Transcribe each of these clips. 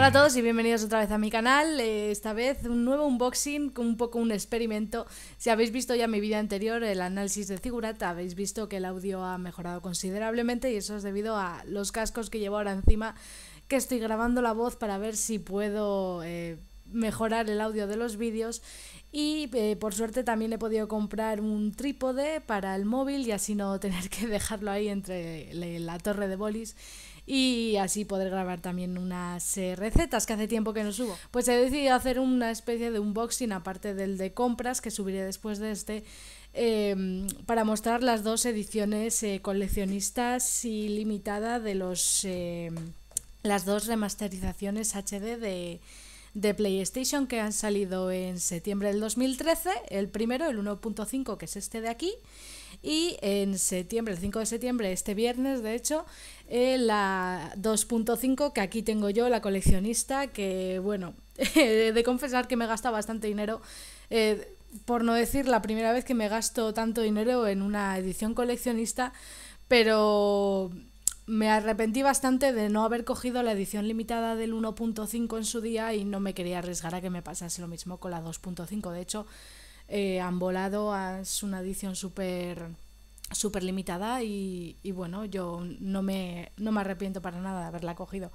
Hola a todos y bienvenidos otra vez a mi canal. Eh, esta vez un nuevo unboxing, un poco un experimento. Si habéis visto ya mi vídeo anterior, el análisis de Figurata, habéis visto que el audio ha mejorado considerablemente y eso es debido a los cascos que llevo ahora encima, que estoy grabando la voz para ver si puedo... Eh, mejorar el audio de los vídeos y eh, por suerte también he podido comprar un trípode para el móvil y así no tener que dejarlo ahí entre la torre de bolis y así poder grabar también unas eh, recetas que hace tiempo que no subo. Pues he decidido hacer una especie de unboxing aparte del de compras que subiré después de este. Em, para mostrar las dos ediciones eh, coleccionistas y limitada de los em, las dos remasterizaciones HD de, de PlayStation que han salido en septiembre del 2013, el primero, el 1.5, que es este de aquí, y en septiembre, el 5 de septiembre, este viernes, de hecho, eh, la 2.5, que aquí tengo yo, la coleccionista, que bueno, de confesar que me gasta bastante dinero. Eh, por no decir la primera vez que me gasto tanto dinero en una edición coleccionista, pero me arrepentí bastante de no haber cogido la edición limitada del 1.5 en su día y no me quería arriesgar a que me pasase lo mismo con la 2.5. De hecho, eh, han volado, es una edición súper súper limitada y, bueno, yo no me, me arrepiento para nada de haberla cogido.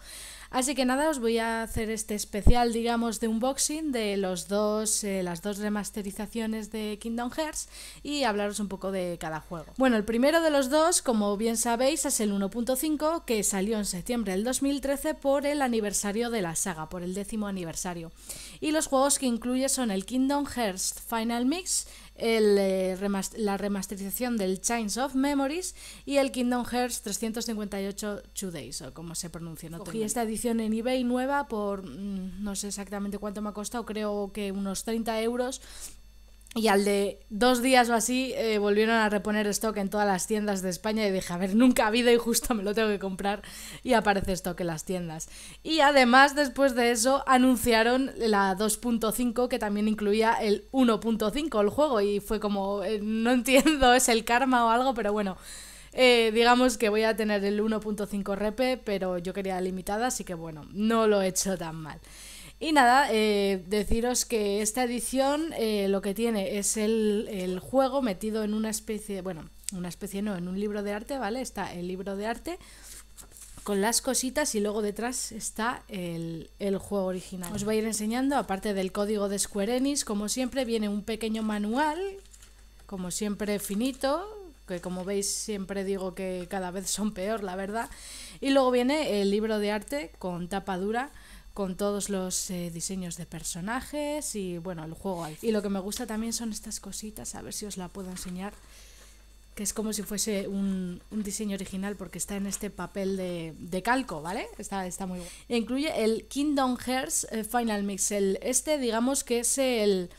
Así que nada, os voy a hacer este especial, digamos, de unboxing de los dos, eh, las dos remasterizaciones de Kingdom Hearts y hablaros un poco de cada juego. Bueno, el primero de los dos, como bien sabéis, es el 1.5 que salió en septiembre del 2013 por el aniversario de la saga, por el décimo aniversario. Y los juegos que incluye son el Kingdom Hearts Final Mix, el, eh, la remasterización del Chains of Memories y el Kingdom Hearts 358 Two Days, o como se pronuncia. No Cogí esta edición en eBay nueva por mm, no sé exactamente cuánto me ha costado, creo que unos 30 euros y al de dos días o así eh, volvieron a reponer stock en todas las tiendas de España y dije, a ver, nunca ha habido y justo me lo tengo que comprar y aparece stock en las tiendas. Y además después de eso anunciaron la 2.5 que también incluía el 1.5 el juego y fue como, eh, no entiendo, es el karma o algo, pero bueno, eh, digamos que voy a tener el 1.5 repe, pero yo quería limitada, así que bueno, no lo he hecho tan mal. Y nada, eh, deciros que esta edición eh, lo que tiene es el, juego metido en una especie, bueno, una especie no, en un libro de arte, ¿vale? Está el libro de arte con las cositas y luego detrás está el, el, juego original. Os voy a ir enseñando, aparte del código de Square como siempre viene un pequeño manual, como siempre finito, que como veis siempre digo que cada vez son peor, la verdad. Y luego viene el libro de arte con tapa dura con todos los eh, diseños de personajes y bueno, el juego ahí. Y lo que me gusta también son estas cositas, a ver si os la puedo enseñar, que es como si fuese un, un diseño original porque está en este papel de, de calco, ¿vale? Está, está muy bueno. Incluye el Kingdom Hearts eh, Final Mix, este digamos que es el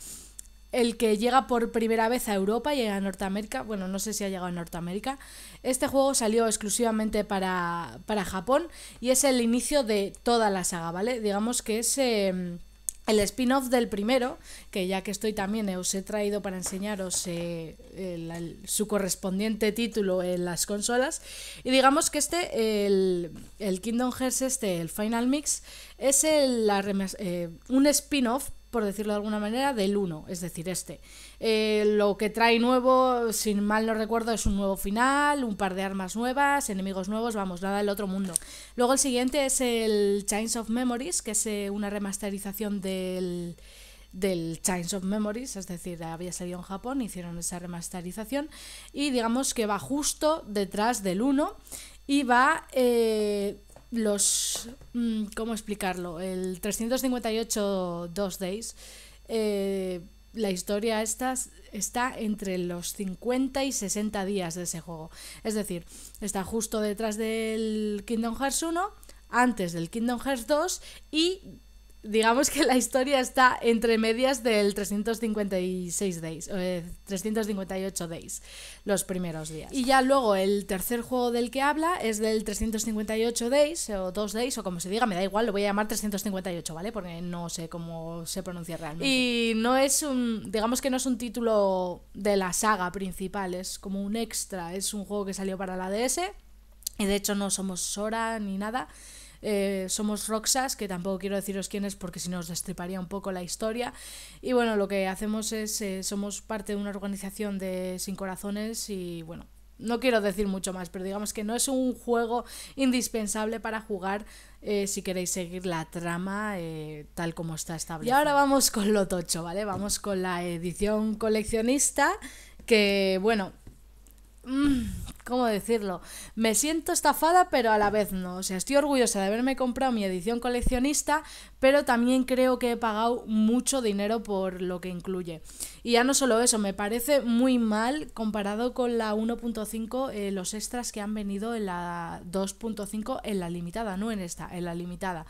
el que llega por primera vez a Europa y a Norteamérica, bueno, no sé si ha llegado a Norteamérica, este juego salió exclusivamente para, para Japón y es el inicio de toda la saga, ¿vale? Digamos que es... Em, el spin-off del primero, que ya que estoy también, eh, os he traído para enseñaros eh, su correspondiente título en las consolas. Y digamos que este, el, el Kingdom Hearts, este, el Final Mix, es el, eh, un spin-off, por decirlo de alguna manera, del 1, es decir, este. Eh, lo que trae nuevo, sin mal no recuerdo, es un nuevo final, un par de armas nuevas, enemigos nuevos, vamos, nada del otro mundo. Luego el siguiente es el Chains of Memories, que es eh, una remasterización del del Chains of Memories, es decir, había salido en Japón, hicieron esa remasterización y digamos que va justo detrás del 1 y va los... Mm, ¿Cómo explicarlo? El 358 Dos Days, eh, la historia está entre los 50 y 60 días de ese juego. Es decir, está justo detrás del Kingdom Hearts 1, antes del Kingdom Hearts 2 y digamos que la historia está entre medias del 356 days, o 358 days, los primeros días. Y ya luego el tercer juego del que habla es del 358 days, o 2 days, o como se diga, me da igual, lo voy a llamar 358, ¿vale? Porque no sé cómo se pronuncia realmente. Y no es un, digamos que no es un título de la saga principal, es como un extra, es un juego que salió para la DS, y de hecho no somos Sora ni nada. Eh, somos Roxas, que tampoco quiero deciros quién es porque si nos os destriparía un poco la historia. Y bueno, lo que hacemos es, eh, somos parte de una organización de Sin Corazones y bueno, no quiero decir mucho más, pero digamos que no es un juego indispensable para jugar eh, si queréis seguir la trama tal como está establecida. Y ahora vamos con lo tocho, ¿vale? Vamos con la edición coleccionista, que bueno... Mm, ¿Cómo decirlo? Me siento estafada, pero a la vez no. O sea, estoy orgullosa de haberme comprado mi edición coleccionista, pero también creo que he pagado mucho dinero por lo que incluye. Y ya no solo eso, me parece muy mal comparado con la 1.5 eh, los extras que han venido en la 2.5 en la limitada, no en esta, en la limitada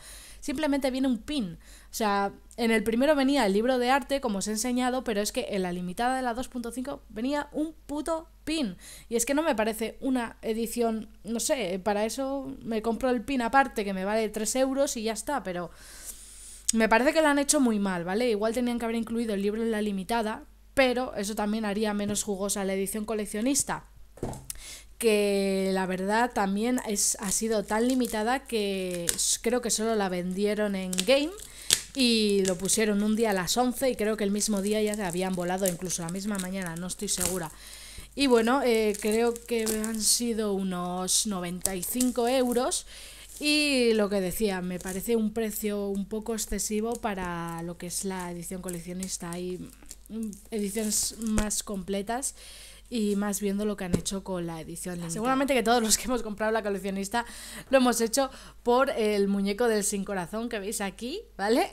simplemente viene un pin. O sea, en el primero venía el libro de arte, como os he enseñado, pero es que en la limitada de la 2.5 venía un puto pin. Y es que no me parece una edición, no sé, para eso me compro el pin aparte, que me vale 3 euros y ya está, pero... Me parece que lo han hecho muy mal, ¿vale? Igual tenían que haber incluido el libro en la limitada, pero eso también haría menos jugosa la edición coleccionista que la verdad también es, ha sido tan limitada que creo que solo la vendieron en game y lo pusieron un día a las 11 y creo que el mismo día ya se habían volado, incluso la misma mañana, no estoy segura. Y bueno, eh, creo que han sido unos 95 euros. Y lo que decía, me parece un precio un poco excesivo para lo que es la edición coleccionista. Hay mm, ediciones más completas y más viendo lo que han hecho con la edición Seguramente que todos los que hemos comprado la coleccionista lo hemos hecho por el muñeco del sin corazón que veis aquí, ¿vale?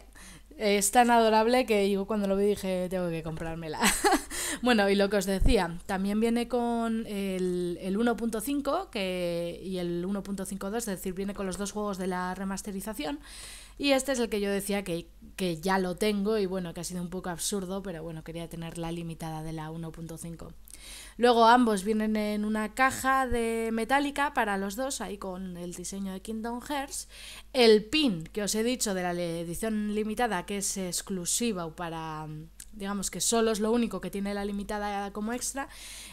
Es tan adorable que yo cuando lo vi dije, tengo que comprármela. bueno, y lo que os decía, también viene con el, 1.5 y el 1.52, es decir, viene con los dos juegos de la remasterización. Y este es el que yo decía que, que ya lo tengo y bueno, que ha sido un poco absurdo, pero bueno, quería tener la limitada de la 1.5. Luego ambos vienen en una caja de metálica para los dos, ahí con el diseño de Kingdom Hearts. El pin que os he dicho de la edición limitada, que es exclusiva o para, digamos que solo es lo único que tiene la limitada como extra,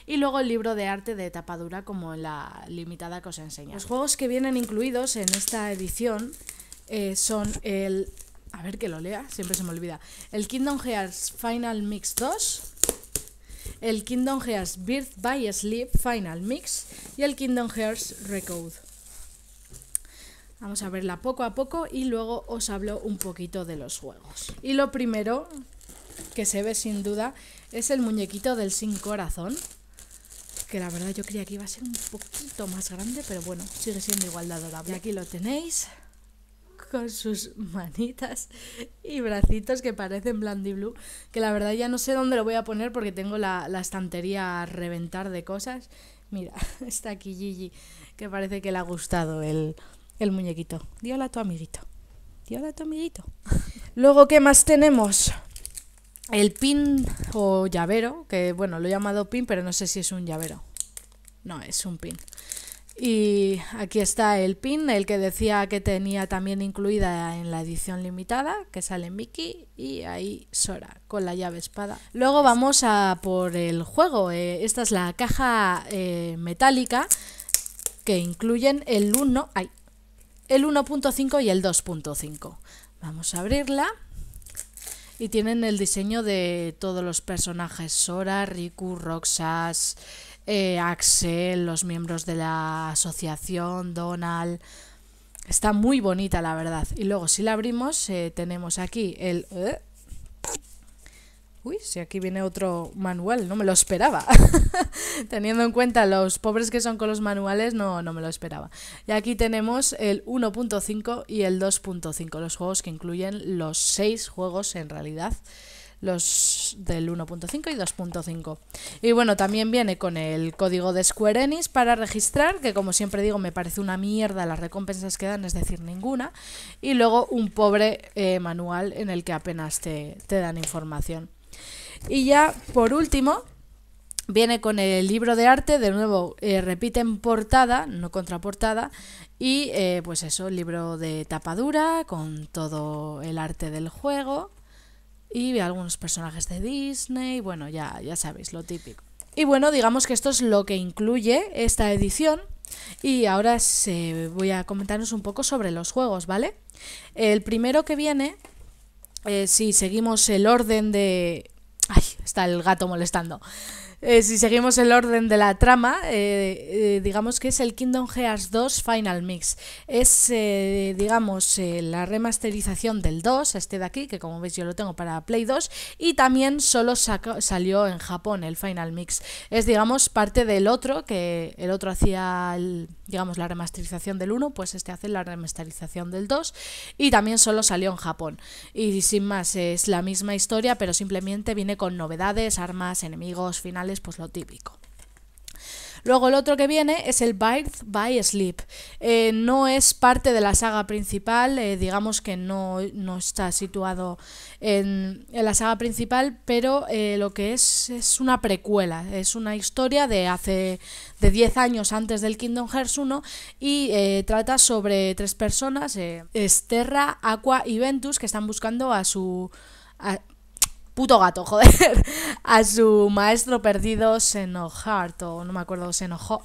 y luego el libro de arte de tapadura como la limitada que os he Los juegos que vienen incluidos en esta edición eh, son el... A ver que lo lea, siempre se me olvida. El Kingdom Hearts Final Mix 2, el Kingdom Hearts Birth by Sleep Final Mix y el Kingdom Hearts Recode. Vamos a verla poco a poco y luego os hablo un poquito de los juegos. Y lo primero que se ve sin duda es el muñequito del sin corazón, que la verdad yo creía que iba a ser un poquito más grande, pero bueno, sigue siendo igual de adorable. Y aquí lo tenéis con sus manitas y bracitos que parecen Blandy Blue. Que la verdad ya no sé dónde lo voy a poner porque tengo la, estantería a reventar de cosas. Mira, está aquí Gigi, que parece que le ha gustado el, el muñequito. Diola a tu amiguito. Díola a tu amiguito. Luego, ¿qué más tenemos? El pin o llavero, que bueno, lo he llamado pin, pero no sé si es un llavero. No, es un pin. Y aquí está el pin, el que decía que tenía también incluida en la edición limitada, que sale Mickey y ahí Sora con la llave espada. Luego vamos a por el juego. Eh, esta es la caja eh, metálica que incluyen el 1, el 1.5 y el 2.5. Vamos a abrirla. Y tienen el diseño de todos los personajes, Sora, Riku, Roxas, eh, Axel, los miembros de la asociación, Donald. Está muy bonita, la verdad. Y luego, si la abrimos, eh, tenemos aquí el... Eh. uy, si aquí viene otro manual, no me lo esperaba. Teniendo en cuenta los pobres que son con los manuales, no, no me lo esperaba. Y aquí tenemos el 1.5 y el 2.5, los juegos que incluyen los seis juegos en realidad los del 1.5 y 2.5. Y bueno, también viene con el código de Square Enix para registrar, que como siempre digo, me parece una mierda las recompensas que dan, es decir, ninguna. Y luego un pobre eh, manual en el que apenas te, te dan información. Y ya, por último, Viene con el libro de arte, de nuevo eh, repiten portada, no contraportada, y eh, pues eso, libro de tapadura con todo el arte del juego y algunos personajes de Disney, bueno, ya, ya sabéis, lo típico. Y bueno, digamos que esto es lo que incluye esta edición. Y ahora se, voy a comentaros un poco sobre los juegos, ¿vale? El primero que viene, eh, si seguimos el orden de... ¡Ay! Está el gato molestando. Eh, si seguimos el orden de la trama, eh, eh, digamos que es el Kingdom Hearts 2 Final Mix. Es, digamos, la remasterización del 2, este de aquí, que como veis yo lo tengo para Play 2, y también solo salió en Japón el Final Mix. Es, digamos, parte del otro, que el otro hacía, digamos, la remasterización del 1, pues este hace la remasterización del 2, y también solo salió en Japón. Y sin más, es la misma historia, pero simplemente viene con novedades, armas, enemigos, finales pues lo típico. Luego el otro que viene es el Birth by Sleep. Eh, no es parte de la saga principal, eh, digamos que no, está situado en, la saga principal, pero eh, lo que es es una precuela, es una historia de hace de 10 años antes del Kingdom Hearts 1 y trata sobre tres personas, Esterra, Aqua y Ventus, que están buscando a su puto gato, joder, a su maestro perdido Senohart, o no me acuerdo, enojó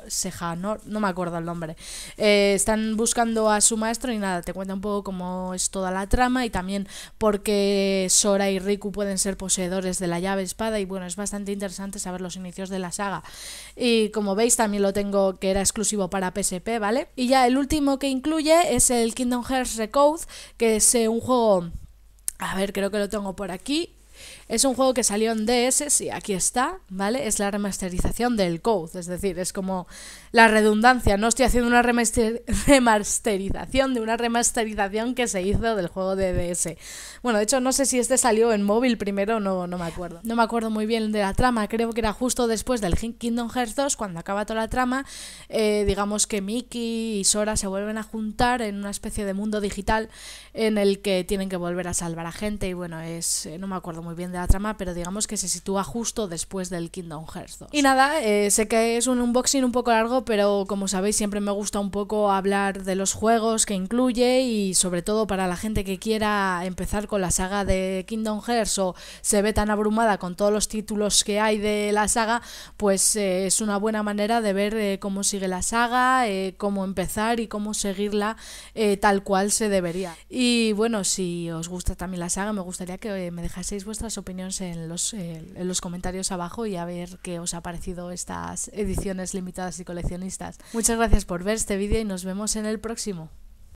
no me acuerdo el nombre. Eh, están buscando a su maestro y nada, te cuenta un poco cómo es toda la trama y también porque Sora y Riku pueden ser poseedores de la llave espada y bueno, es bastante interesante saber los inicios de la saga. Y como veis también lo tengo que era exclusivo para PSP, ¿vale? Y ya el último que incluye es el Kingdom Hearts Recode, que es eh, un juego... A ver, creo que lo tengo por aquí es un juego que salió en DS, y aquí está, ¿vale? Es la remasterización del Code, es decir, es como la redundancia, no estoy haciendo una remasterización de una remasterización que se hizo del juego de DS. Bueno, de hecho no sé si este salió en móvil primero, no, no me acuerdo. No me acuerdo muy bien de la trama, creo que era justo después del Kingdom Hearts 2, cuando acaba toda la trama, eh, digamos que Mickey y Sora se vuelven a juntar en una especie de mundo digital en el que tienen que volver a salvar a gente y bueno, es, eh, no me acuerdo muy bien de la trama, pero digamos que se sitúa justo después del Kingdom Hearts 2. Y nada, eh, sé que es un unboxing un poco largo, pero como sabéis siempre me gusta un poco hablar de los juegos que incluye y sobre todo para la gente que quiera empezar con la saga de Kingdom Hearts o se ve tan abrumada con todos los títulos que hay de la saga, pues eh, es una buena manera de ver eh, cómo sigue la saga, cómo empezar y cómo seguirla tal cual se debería. Y bueno, si os gusta también la saga, me gustaría que me dejaseis vuestra vuestras opiniones en los, eh, en los comentarios abajo y a ver qué os ha parecido estas ediciones limitadas y coleccionistas. Muchas gracias por ver este vídeo y nos vemos en el próximo.